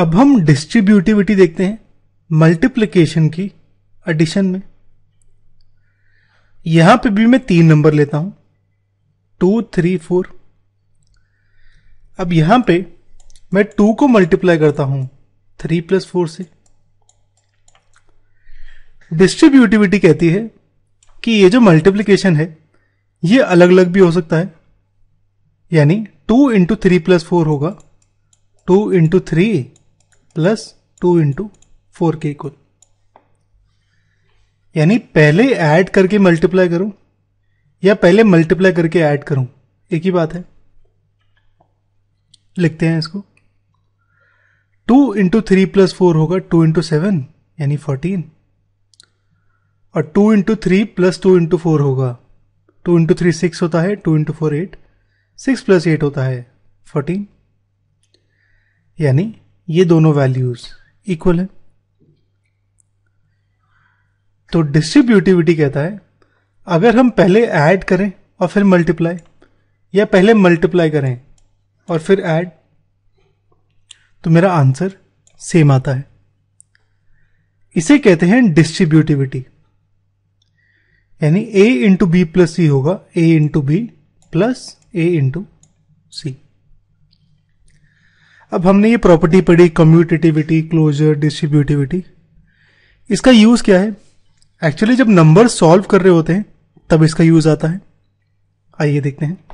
अब हम डिस्ट्रीब्यूटिविटी देखते हैं मल्टीप्लिकेशन की एडिशन में यहां पे भी मैं तीन नंबर लेता हूं टू थ्री फोर अब यहां पे मैं टू को मल्टीप्लाई करता हूं थ्री प्लस फोर से डिस्ट्रीब्यूटिविटी कहती है कि ये जो मल्टीप्लीकेशन है ये अलग अलग भी हो सकता है यानी two into three plus four होगा two into three plus two into four के इक्वल यानी पहले ऐड करके मल्टीप्लाई करूं या पहले मल्टीप्लाई करके ऐड करूं एक ही बात है लिखते हैं इसको two into three plus four होगा टू इंटू सेवन यानी फोर्टीन और two into three plus two into four होगा टू इंटू थ्री सिक्स होता है two into four eight six plus eight होता है फोर्टीन यानी ये दोनों वैल्यूज इक्वल है तो डिस्ट्रीब्यूटिविटी कहता है अगर हम पहले ऐड करें और फिर मल्टीप्लाई या पहले मल्टीप्लाई करें और फिर ऐड तो मेरा आंसर सेम आता है इसे कहते हैं डिस्ट्रीब्यूटिविटी यानी A into B plus C होगा A into B plus A into C अब हमने ये प्रॉपर्टी पढ़ी कम्यूटेटिविटी क्लोजर डिस्ट्रीब्यूटिविटी इसका यूज़ क्या है एक्चुअली जब नंबर सॉल्व कर रहे होते हैं तब इसका यूज़ आता है आइए देखते हैं